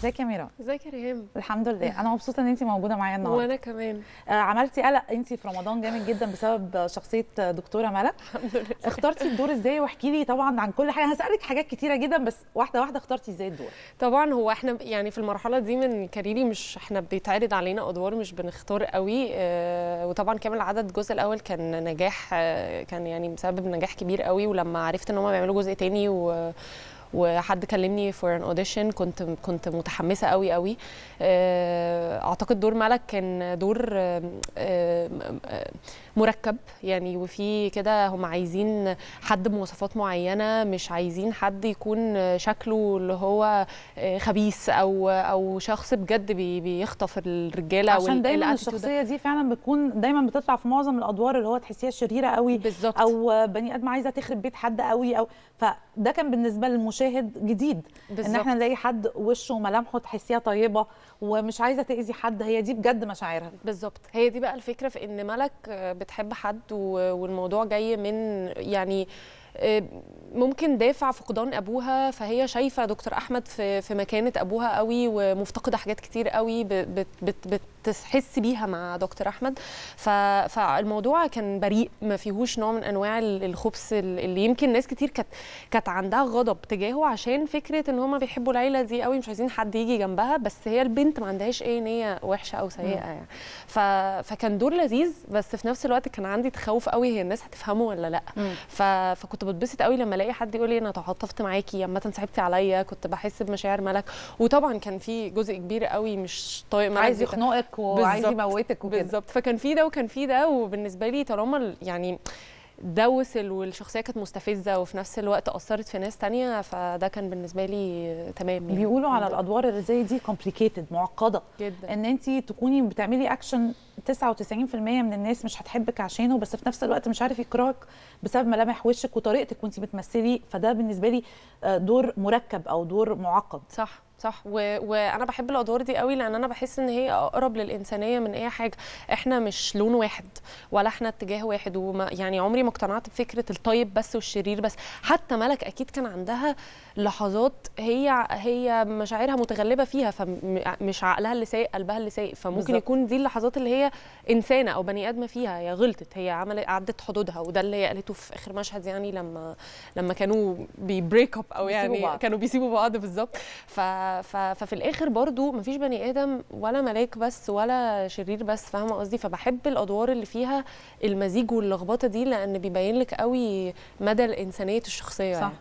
ازيك يا ميرا ازيك يا ريهام الحمد لله انا مبسوطه ان انت موجوده معايا النهارده وانا كمان آه، عملتي قلق انت في رمضان جامد جدا بسبب شخصيه دكتوره ملك الحمد لله اخترتي الدور ازاي واحكي لي طبعا عن كل حاجه هسالك حاجات كتيره جدا بس واحده واحده اخترتي ازاي الدور طبعا هو احنا يعني في المرحله دي من كاريري مش احنا بيتعرض علينا ادوار مش بنختار قوي آه، وطبعا كامل عدد الجزء الاول كان نجاح آه، كان يعني مسبب نجاح كبير قوي ولما عرفت ان هم بيعملوا جزء تاني و وحد كلمني فور ان اوديشن كنت كنت متحمسه قوي قوي آه، اعتقد دور ملك كان دور آه، آه، مركب يعني وفي كده هم عايزين حد بمواصفات معينه مش عايزين حد يكون شكله اللي هو خبيث او او شخص بجد بيخطف الرجاله عشان دايما الشخصيه دي فعلا بتكون دايما بتطلع في معظم الادوار اللي هو تحسيها شريره قوي بالظبط او بني ادم عايزه تخرب بيت حد قوي او فده كان بالنسبه للمش مشاهد جديد بالزبط. ان احنا نلاقي حد وشه وملامحه تحسيها طيبه ومش عايزه تاذي حد هي دي بجد مشاعرها بالظبط هي دي بقى الفكره في ان ملك بتحب حد والموضوع جاي من يعني ممكن دافع فقدان ابوها فهي شايفه دكتور احمد في في مكانه ابوها قوي ومفتقده حاجات كتير قوي بتحس بيها مع دكتور احمد فالموضوع كان بريء ما فيهوش نوع من انواع الخبث اللي يمكن ناس كتير كانت كانت عندها غضب تجاهه عشان فكره ان هما بيحبوا العيله دي قوي مش عايزين حد يجي جنبها بس هي البنت ما عندهاش اي نيه وحشه او سيئه يعني فكان دور لذيذ بس في نفس الوقت كان عندي تخوف قوي هي الناس هتفهمه ولا لا فكنت كنت بتبسط قوي لما الاقي حد يقول لي انا تعاطفت معاكي اما تنسحبتي عليا كنت بحس بمشاعر ملك وطبعا كان في جزء كبير قوي مش طايق معايا عايز يخنقك وعايز يموتك وكده بالظبط فكان في ده وكان في ده وبالنسبه لي طالما يعني ده وصل والشخصيه كانت مستفزه وفي نفس الوقت اثرت في ناس تانية فده كان بالنسبه لي تمام يعني. بيقولوا على الادوار اللي زي دي كومبليكيتد معقده جدا ان انت تكوني بتعملي اكشن 99% من الناس مش هتحبك عشانه بس في نفس الوقت مش عارف يكرهك بسبب ملامح وشك وطريقتك وانت بتمثلي فده بالنسبه لي آه، دور مركب او دور معقد صح صح و... وانا بحب الادوار دي قوي لان انا بحس ان هي اقرب للانسانيه من اي حاجه احنا مش لون واحد ولا احنا اتجاه واحد وما يعني عمري ما اقتنعت بفكره الطيب بس والشرير بس حتى ملك اكيد كان عندها لحظات هي هي مشاعرها متغلبه فيها فمش عقلها اللي سايق قلبها اللي سايق فممكن بالزبط. يكون دي اللحظات اللي هي انسانه او بني ادمه فيها هي غلطت هي عملت عدت حدودها وده اللي هي قالته في اخر مشهد يعني لما لما كانوا بيبريك اب او يعني بيسيبوا كانوا بيسيبوا بعض بالظبط ف ففي الاخر برضو مفيش بني ادم ولا ملاك بس ولا شرير بس فاهمه قصدي فبحب الادوار اللي فيها المزيج واللخبطه دي لان بيبين لك قوي مدى الانسانيه الشخصيه صح. يعني.